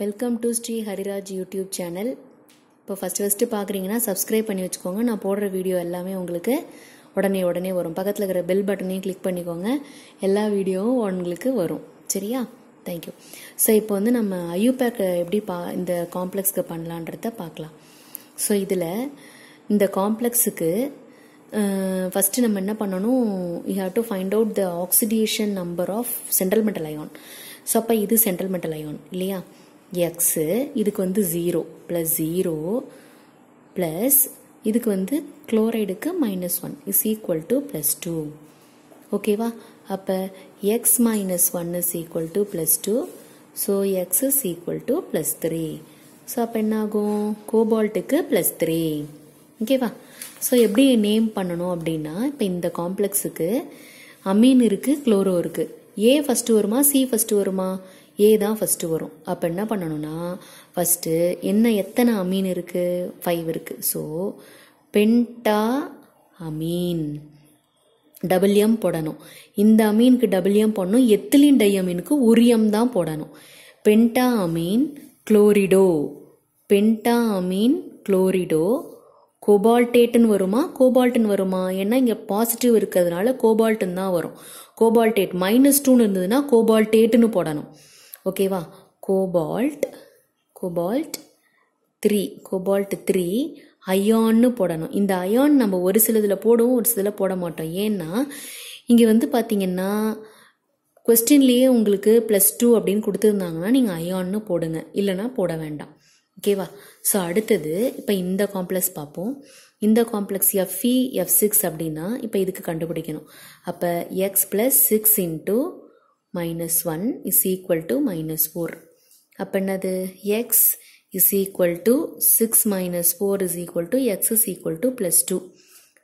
welcome to Shri Hariraj YouTube channel இப்போ first first பார்க்குறீங்கன்னா subscribe பண்ணி வச்சுக்கோங்க நான் போடுற வீடியோ எல்லாமே உங்களுக்கு உடனே உடனே வரும் பக்கத்தில் இருக்கிற பெல் பட்டனையும் கிளிக் பண்ணிக்கோங்க எல்லா வீடியோவும் உங்களுக்கு வரும் சரியா தேங்க்யூ ஸோ இப்போ வந்து நம்ம ஐயூபேக்கை எப்படி பா இந்த காம்ப்ளெக்ஸ்க்கு பண்ணலான்றத பார்க்கலாம் ஸோ இதில் இந்த காம்ப்ளெக்ஸுக்கு ஃபஸ்ட்டு நம்ம என்ன பண்ணணும் you have to find out the oxidation number of central metal ion so அப்போ இது சென்ட்ரல் மெட்டல் அயான் இல்லையா எக்ஸு இதுக்கு வந்து ஜீரோ ப்ளஸ் ஜீரோ ப்ளஸ் இதுக்கு வந்து குளோரைடுக்கு minus one is equal to plus two ஓகேவா அப்போ x minus one is equal to plus two so x is equal to plus three so அப்போ என்னாகும் கோபால்ட்டுக்கு ப்ளஸ் த்ரீ ஓகேவா ஸோ எப்படி நேம் பண்ணணும் அப்படின்னா இப்போ இந்த காம்ப்ளெக்ஸுக்கு அமீன் இருக்குது குளோரோ இருக்குது ஏ ஃபஸ்ட்டு வருமா சி ஃபஸ்ட்டு வருமா ஏ தான் ஃபஸ்ட்டு வரும் அப்போ என்ன பண்ணணும்னா ஃபஸ்ட்டு என்ன எத்தனை அமீன் இருக்குது ஃபைவ் இருக்குது so penta amine double M போடணும் இந்த அமீனுக்கு டபுள் எம் போடணும் எத்திலின் டை அமீனுக்கு ஒரு எம் தான் போடணும் பென்டா அமீன் குளோரிடோ பென்டா அமீன் குளோரிடோ கோபால்டேட்டுன்னு வருமா கோபால்ட்டுன்னு வருமா ஏன்னா இங்கே பாசிட்டிவ் இருக்கிறதுனால கோபால்ட்டுன்னு தான் வரும் கோபால்டேட் மைனஸ் டூன்னு இருந்ததுன்னா கோபால்டேட்டுன்னு போடணும் ஓகேவா cobalt cobalt three cobalt three அயான்னு போடணும் இந்த அயான் நம்ம ஒரு சிலதில் போடுவோம் ஒரு சிலதில் போட மாட்டோம் ஏன்னா இங்கே வந்து பார்த்திங்கன்னா கொஸ்டின்லேயே உங்களுக்கு ப்ளஸ் டூ அப்படின்னு கொடுத்துருந்தாங்கன்னா நீங்கள் அயான்னு போடுங்க இல்லைனா போட வேண்டாம் ஓகேவா ஸோ அடுத்தது இப்போ இந்த காம்ப்ளெக்ஸ் பார்ப்போம் இந்த காம்ப்ளெக்ஸ் எஃப்இ எஃப் சிக்ஸ் அப்படின்னா இப்போ இதுக்கு கண்டுபிடிக்கணும் அப்போ x plus six into minus one is equal to minus four அப்போ என்னது x is equal to six minus four is equal to x is equal to plus two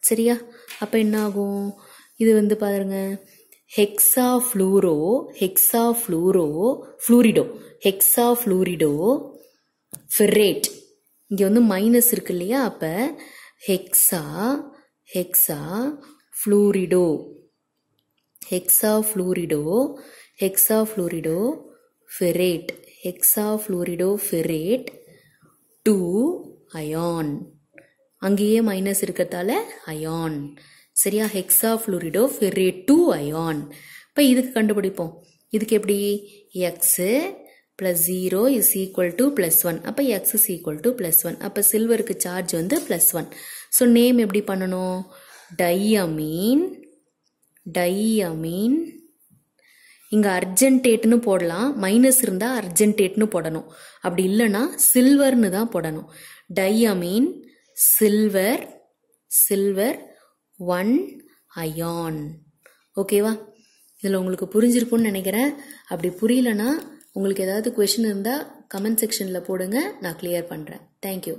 சரியா அப்போ என்னாகும் இது வந்து பாருங்க hexa fluoro hexa fluoro fluorido hexa fluorido ferrate இங்கே வந்து மைனஸ் இருக்கு இல்லையா அப்போ hexa hexa fluorido hexafluorido hexafluorido ferrate hexafluorido ferrate two ion அங்கேயே மைனஸ் இருக்கிறதால அயான் சரியா ஹெக்ஸா ஃபெரேட் டூ அயான் இப்போ இதுக்கு கண்டுபிடிப்போம் இதுக்கு எப்படி x plus zero is equal to plus one அப்போ x is equal to plus one அப்போ சில்வருக்கு சார்ஜ் வந்து ப்ளஸ் ஒன் ஸோ நேம் எப்படி பண்ணணும் டையமீன் டையமீன் இங்கே அர்ஜென்டேட்னு போடலாம் மைனஸ் இருந்தால் அர்ஜென்டேட்னு போடணும் அப்படி இல்லைன்னா சில்வர்னு தான் போடணும் diamine silver silver one ion ஓகேவா இதில் உங்களுக்கு புரிஞ்சிருக்கும்னு நினைக்கிறேன் அப்படி புரியலன்னா உங்களுக்கு ஏதாவது கொஷின் இருந்தால் கமெண்ட் செக்ஷனில் போடுங்க நான் கிளியர் பண்ணுறேன் தேங்க்யூ